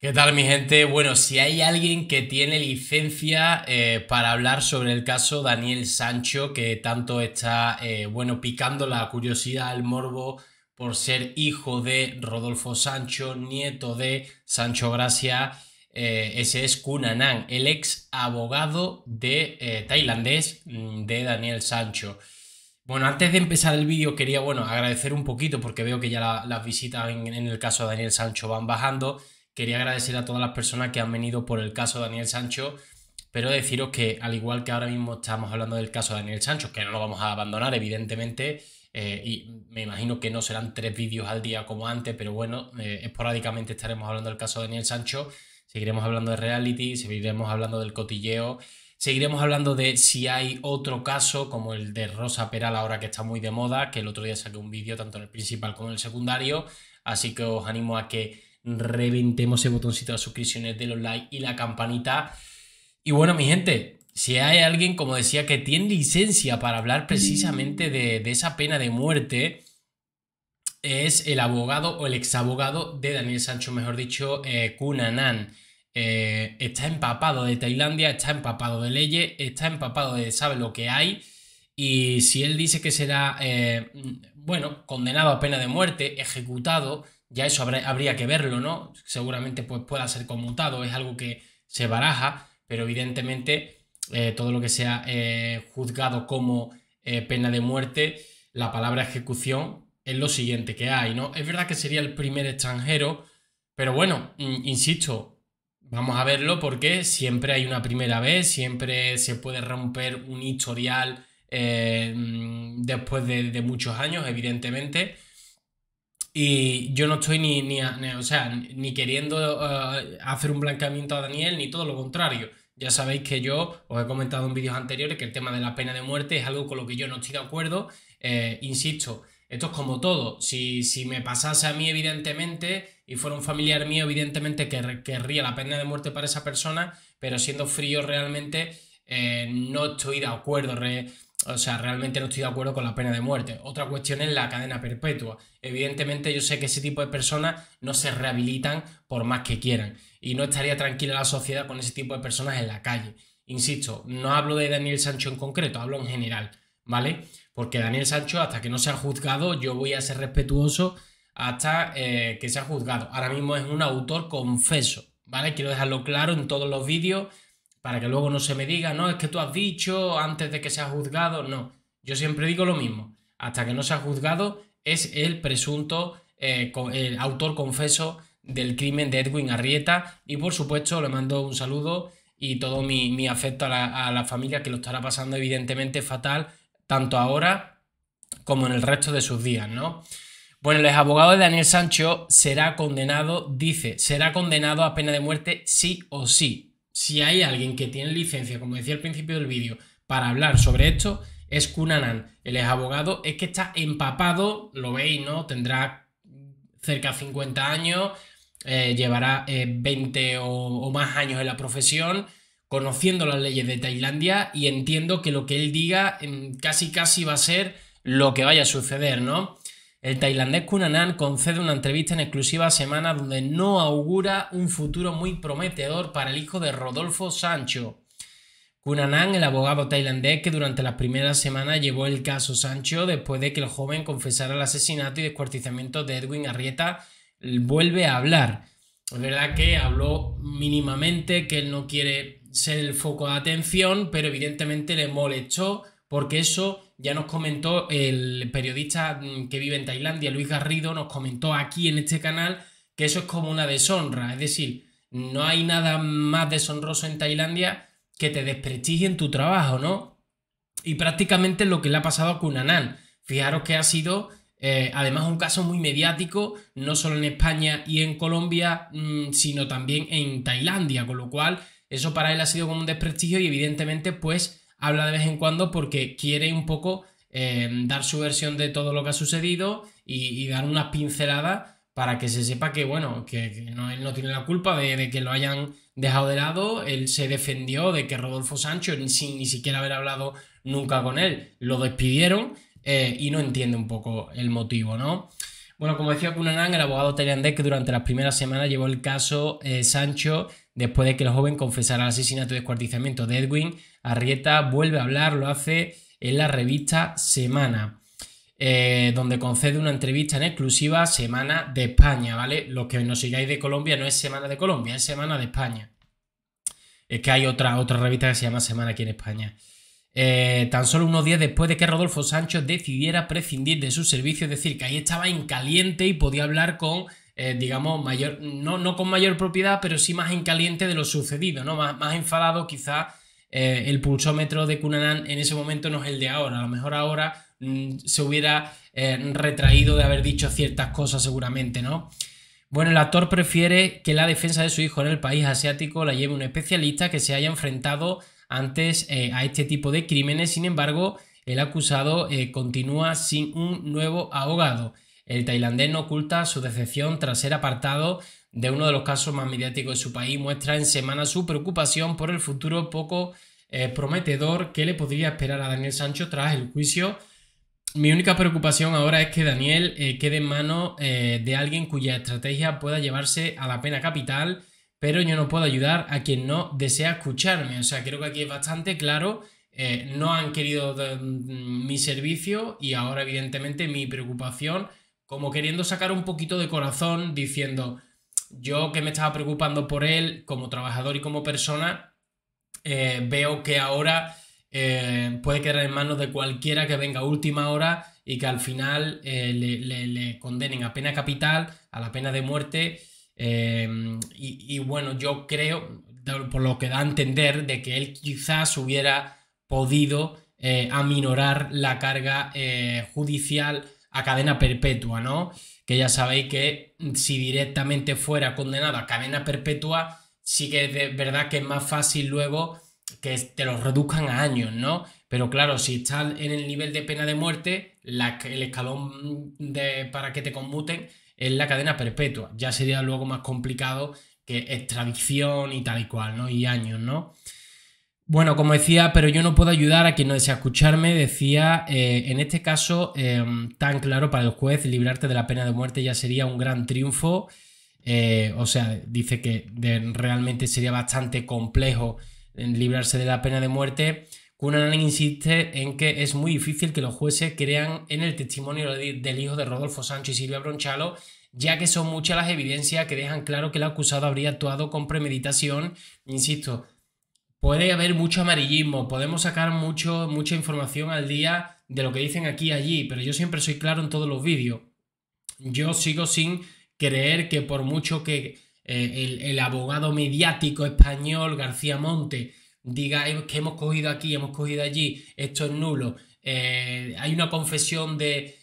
¿Qué tal mi gente? Bueno, si hay alguien que tiene licencia eh, para hablar sobre el caso Daniel Sancho, que tanto está, eh, bueno, picando la curiosidad, al morbo por ser hijo de Rodolfo Sancho, nieto de Sancho Gracia, eh, ese es Kunanan, el ex abogado de tailandés mm, de Daniel Sancho. Bueno, antes de empezar el vídeo quería, bueno, agradecer un poquito porque veo que ya las visitas en, en el caso de Daniel Sancho van bajando quería agradecer a todas las personas que han venido por el caso Daniel Sancho, pero deciros que al igual que ahora mismo estamos hablando del caso de Daniel Sancho, que no lo vamos a abandonar evidentemente, eh, y me imagino que no serán tres vídeos al día como antes, pero bueno, eh, esporádicamente estaremos hablando del caso Daniel Sancho, seguiremos hablando de reality, seguiremos hablando del cotilleo, seguiremos hablando de si hay otro caso como el de Rosa Peral ahora que está muy de moda, que el otro día saqué un vídeo tanto en el principal como en el secundario, así que os animo a que reventemos ese botoncito de suscripciones de los likes y la campanita. Y bueno, mi gente, si hay alguien, como decía, que tiene licencia para hablar precisamente de, esa pena de muerte, es el abogado o el exabogado de Daniel Sancho, mejor dicho, eh, Kunanan. Eh, está empapado de Tailandia, está empapado de leyes, está empapado de sabe lo que hay. Y si él dice que será, eh, mm, bueno, condenado a pena de muerte, ejecutado, ya eso habría que verlo, ¿no? Seguramente pues, pueda ser conmutado, es algo que se baraja, pero evidentemente eh, todo lo que sea eh, juzgado como eh, pena de muerte, la palabra ejecución es lo siguiente que hay, ¿no? Es verdad que sería el primer extranjero, pero bueno, mm, insisto, vamos a verlo porque siempre hay una primera vez, siempre se puede romper un historial mm, después de muchos años, evidentemente y yo no estoy ni, ni, o sea, ni queriendo eh, hacer un blanqueamiento a Daniel, ni todo lo contrario. Ya sabéis que yo os he comentado en vídeos anteriores que el tema de la pena de muerte es algo con lo que yo no estoy de acuerdo. Eh, insisto, esto es como todo. Si, me pasase a mí, evidentemente, y fuera un familiar mío, evidentemente que querría la pena de muerte para esa persona, pero siendo frío realmente, eh, no estoy de acuerdo o sea, realmente no estoy de acuerdo con la pena de muerte. Otra cuestión es la cadena perpetua. Evidentemente yo sé que ese tipo de personas no se rehabilitan por más que quieran y no estaría tranquila la sociedad con ese tipo de personas en la calle. Insisto, no hablo de Daniel Sancho en concreto, hablo en general, ¿vale? Porque Daniel Sancho, hasta que no sea juzgado, yo voy a ser respetuoso hasta eh, que sea juzgado. Ahora mismo es un autor confeso, ¿vale? Quiero dejarlo claro en todos los vídeos para que luego no se me diga, no, es que tú has dicho antes de que sea juzgado, no. Yo siempre digo lo mismo, hasta que no ha juzgado es el presunto eh, el autor confeso del crimen de Edwin Arrieta y por supuesto le mando un saludo y todo mi, afecto a la, a la, familia que lo estará pasando evidentemente fatal tanto ahora como en el resto de sus días, ¿no? Bueno, el ex abogado de Daniel Sancho será condenado, dice, será condenado a pena de muerte sí o sí. Si hay alguien que tiene licencia, como decía al principio del vídeo, para hablar sobre esto, es Kunanan. Él es abogado, es que está empapado, lo veis, ¿no? Tendrá cerca de 50 años, eh, llevará 20 eh, o, o más años en la profesión, conociendo las leyes de Tailandia y entiendo que lo que él diga mm, casi casi va a ser lo que vaya a suceder, ¿no? El tailandés Cunanan concede una entrevista en exclusiva semana donde no augura un futuro muy prometedor para el hijo de Rodolfo Sancho. Cunanan, el abogado tailandés que durante las primeras semanas llevó el caso Sancho después de que el joven confesara el asesinato y descuartizamiento de Edwin Arrieta, vuelve a hablar. Es verdad que habló mínimamente que él no quiere ser el foco de atención, pero evidentemente le molestó porque eso ya nos comentó el periodista mm, que vive en Tailandia, Luis Garrido, nos comentó aquí en este canal que eso es como una deshonra, es decir, no hay nada más deshonroso en Tailandia que te desprestigien tu trabajo, ¿no? Y prácticamente lo que le ha pasado a Cunanan. Fijaros que ha sido eh, además un caso muy mediático, no solo en España y en Colombia, mm, sino también en Tailandia, con lo cual eso para él ha sido como un desprestigio y evidentemente pues habla de vez en cuando porque quiere un poco em, dar su versión de todo lo que ha sucedido y, dar una pincelada para que se sepa que, bueno, que, no, él no tiene la culpa de, que lo hayan dejado de lado, él se defendió de que Rodolfo Sancho, sin ni siquiera haber hablado nunca con él, lo despidieron eh, y no entiende un poco el motivo, ¿no? Bueno, como decía Cunanan, el abogado tailandés que durante las primeras semanas llevó el caso eh, Sancho después de que el joven confesara el asesinato y descuartizamiento de Edwin, Arrieta vuelve a hablar, lo hace en la revista Semana, eh, donde concede una entrevista en exclusiva Semana de España, ¿vale? Los que nos sigáis de Colombia no es Semana de Colombia, es Semana de España. Es que hay otra, otra revista que se llama Semana aquí en España. Eh, tan solo unos días después de que Rodolfo Sancho decidiera prescindir de su servicio, es decir, que ahí estaba en caliente y podía hablar con, eh, digamos, mayor, no, no, con mayor propiedad, pero sí más en caliente de lo sucedido, ¿no? Más, más enfadado quizá eh, el pulsómetro de Cunanan en ese momento no es el de ahora, a lo mejor ahora mm, se hubiera retraído de haber dicho ciertas cosas seguramente, ¿no? Bueno, el actor prefiere que la defensa de su hijo en el país asiático la lleve un especialista que se haya enfrentado antes eh, a este tipo de crímenes. Sin embargo, el acusado eh, continúa sin un nuevo abogado. El tailandés no oculta su decepción tras ser apartado de uno de los casos más mediáticos de su país. Muestra en semana su preocupación por el futuro poco eh, prometedor que le podría esperar a Daniel Sancho tras el juicio. Mi única preocupación ahora es que Daniel quede en manos de alguien cuya estrategia pueda llevarse a la pena capital pero yo no puedo ayudar a quien no desea escucharme. O sea, creo que aquí es bastante claro. Eh, no han querido mm, mi servicio y ahora evidentemente mi preocupación, como queriendo sacar un poquito de corazón, diciendo, yo que me estaba preocupando por él como trabajador y como persona, eh, veo que ahora eh, puede quedar en manos de cualquiera que venga a última hora y que al final le, le condenen a pena capital, a la pena de muerte. Em, y, bueno, yo creo, por lo que da a entender, de que él quizás hubiera podido eh, aminorar la carga eh, judicial a cadena perpetua, ¿no? Que ya sabéis que si directamente fuera condenado a cadena perpetua, sí que es de verdad que es más fácil luego que te los reduzcan a años, ¿no? Pero claro, si estás en el nivel de pena de muerte, la, el escalón de, para que te conmuten en la cadena perpetua. Ya sería luego más complicado que extradición y tal y cual, ¿no? Y años, ¿no? Bueno, como decía, pero yo no puedo ayudar a quien no desea escucharme, decía, eh, en este caso, em, tan claro para el juez, librarte de la pena de muerte ya sería un gran triunfo. Eh, o sea, dice que realmente sería bastante complejo librarse de la pena de muerte. Cunanan insiste en que es muy difícil que los jueces crean en el testimonio del hijo de Rodolfo Sancho y Silvia Bronchalo, ya que son muchas las evidencias que dejan claro que el acusado habría actuado con premeditación. Insisto, puede haber mucho amarillismo, podemos sacar mucho, mucha información al día de lo que dicen aquí y allí, pero yo siempre soy claro en todos los vídeos. Yo sigo sin creer que por mucho que eh, el, el abogado mediático español García Monte diga eh, que hemos cogido aquí, hemos cogido allí, esto es nulo. Eh, hay una confesión de,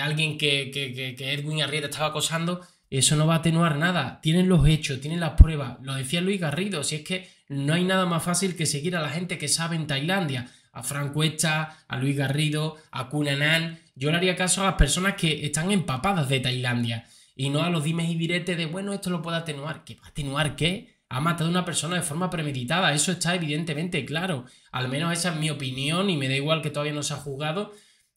alguien que, Edwin Arrieta estaba acosando, eso no va a atenuar nada. Tienen los hechos, tienen las pruebas. Lo decía Luis Garrido, si es que no hay nada más fácil que seguir a la gente que sabe en Tailandia. A Frank Cuesta, a Luis Garrido, a Cunanan. Yo le haría caso a las personas que están empapadas de Tailandia y no a los dimes y diretes de, bueno, esto lo puede atenuar. ¿Qué va a atenuar qué? ha matado a una persona de forma premeditada. Eso está evidentemente claro. Al menos esa es mi opinión y me da igual que todavía no se ha juzgado.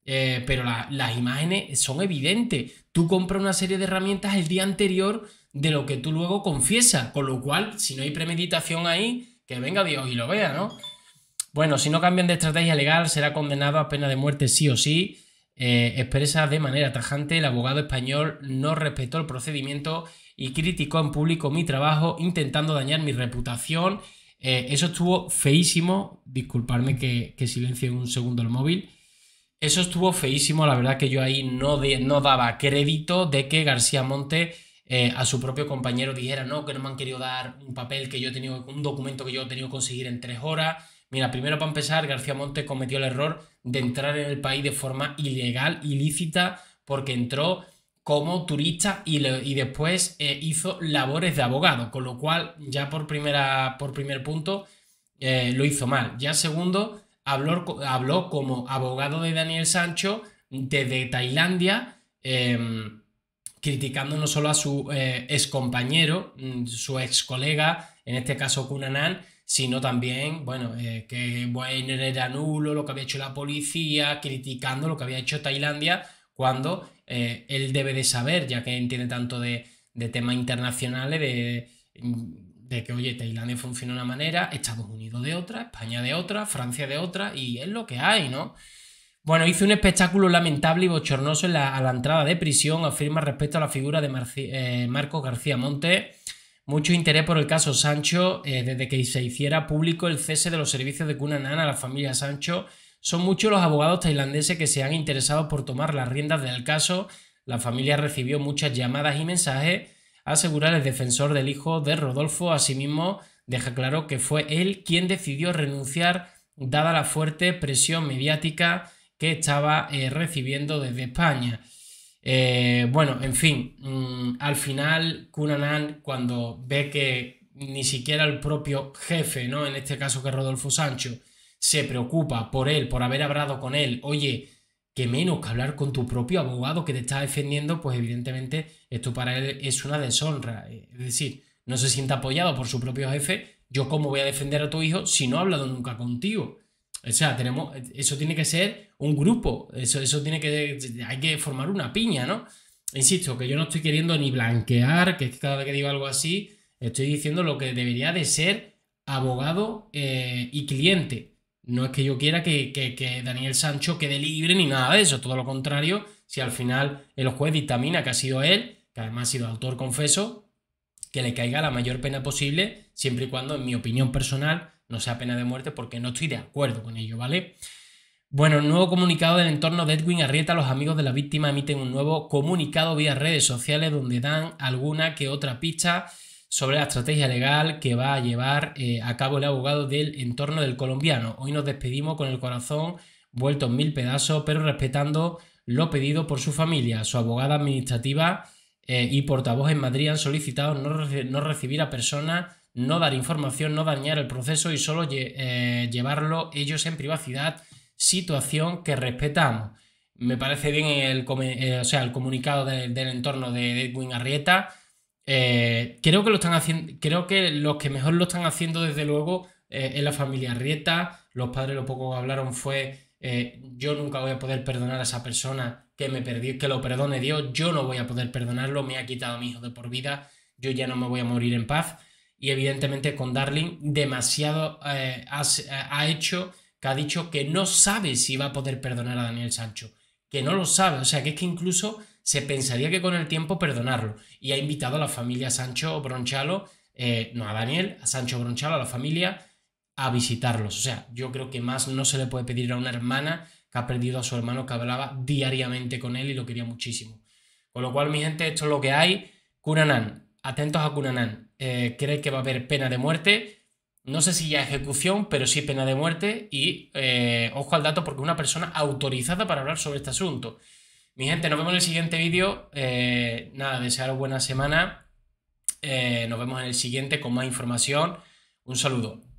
Eh, pero las imágenes son evidentes. Tú compras una serie de herramientas el día anterior de lo que tú luego confiesas. Con lo cual, si no hay premeditación ahí, que venga Dios y lo vea, ¿no? Bueno, si no cambian de estrategia legal, será condenado a pena de muerte sí o sí. Eh, expresa de manera tajante, el abogado español no respetó el procedimiento y criticó en público mi trabajo intentando dañar mi reputación. Eh, eso estuvo feísimo. Disculparme que, que silencie un segundo el móvil. Eso estuvo feísimo, la verdad que yo ahí no, no daba crédito de que García Monte eh, a su propio compañero dijera, no, que no me han querido dar un papel que yo he un documento que yo he tenido que conseguir en tres horas. Mira, primero para empezar, García Monte cometió el error de entrar en el país de forma ilegal, ilícita, porque entró como turista y, después eh, hizo labores de abogado, con lo cual ya por, primera, por primer punto eh, lo hizo mal. Ya segundo, habló, habló, como abogado de Daniel Sancho desde Tailandia, em, criticando no solo a su eh, ex compañero, mm, su ex colega, en este caso Kunanan, sino también, bueno, que Bueno era nulo, lo que había hecho la policía, criticando lo que había hecho Tailandia cuando eh, él debe de saber, ya que entiende tanto de, temas internacionales, de, que, oye, Tailandia funciona de una manera, Estados Unidos de otra, España de otra, Francia de otra, y es lo que hay, ¿no? Bueno, hizo un espectáculo lamentable y bochornoso a la entrada de prisión, afirma respecto a la figura de Marco eh, Marcos García Monte. Mucho interés por el caso Sancho eh, desde que se hiciera público el cese de los servicios de cuna nana a la familia Sancho son muchos los abogados tailandeses que se han interesado por tomar las riendas del caso. La familia recibió muchas llamadas y mensajes, asegurar el defensor del hijo de Rodolfo. Asimismo, deja claro que fue él quien decidió renunciar dada la fuerte presión mediática que estaba eh, recibiendo desde España. Eh, bueno, en fin, mm, al final Cunanan cuando ve que ni siquiera el propio jefe, ¿no? En este caso que Rodolfo Sancho, se preocupa por él, por haber hablado con él, oye, que menos que hablar con tu propio abogado que te está defendiendo, pues evidentemente esto para él es una deshonra. Eh, es decir, no se sienta apoyado por su propio jefe, yo cómo voy a defender a tu hijo si no ha hablado nunca contigo. O sea, tenemos, eso tiene que ser un grupo, eso, eso tiene que, hay que formar una piña, ¿no? Insisto, que yo no estoy queriendo ni blanquear, que cada vez que digo algo así, estoy diciendo lo que debería de ser abogado eh, y cliente. No es que yo quiera que, que, que, Daniel Sancho quede libre ni nada de eso, todo lo contrario, si al final el juez dictamina que ha sido él, que además ha sido autor confeso, que le caiga la mayor pena posible, siempre y cuando, en mi opinión personal, no sea pena de muerte, porque no estoy de acuerdo con ello, ¿vale? Bueno, nuevo comunicado del entorno de Edwin Arrieta. Los amigos de la víctima emiten un nuevo comunicado vía redes sociales donde dan alguna que otra pista sobre la estrategia legal que va a llevar eh, a cabo el abogado del entorno del colombiano. Hoy nos despedimos con el corazón vuelto en mil pedazos, pero respetando lo pedido por su familia. Su abogada administrativa eh, y portavoz en Madrid han solicitado no, recibir a personas, no dar información, no dañar el proceso y solo eh, llevarlo ellos en privacidad, situación que respetamos. Me parece bien el, sea, el comunicado del entorno de Edwin Arrieta eh, creo que lo están haciendo. Creo que los que mejor lo están haciendo, desde luego, eh, es la familia Rieta. Los padres lo poco que hablaron fue. Eh, yo nunca voy a poder perdonar a esa persona que me perdió, que lo perdone Dios, yo no voy a poder perdonarlo, me ha quitado a mi hijo de por vida, yo ya no me voy a morir en paz. Y evidentemente con Darling demasiado ha hecho que ha dicho que no sabe si va a poder perdonar a Daniel Sancho, que no lo sabe, o sea que es que incluso se pensaría que con el tiempo perdonarlo. Y ha invitado a la familia Sancho Bronchalo, eh, no a Daniel, a Sancho Bronchalo, a la familia, a visitarlos. O sea, yo creo que más no se le puede pedir a una hermana que ha perdido a su hermano, que hablaba diariamente con él y lo quería muchísimo. Con lo cual, mi gente, esto es lo que hay. Kunanan atentos a Kunanan Eh, ¿Cree que va a haber pena de muerte? No sé si ya ejecución, pero sí pena de muerte. Y eh, ojo al dato porque una persona autorizada para hablar sobre este asunto. Mi gente, nos vemos en el siguiente vídeo. Eh, nada, desearos buena semana. Eh, nos vemos en el siguiente con más información. Un saludo.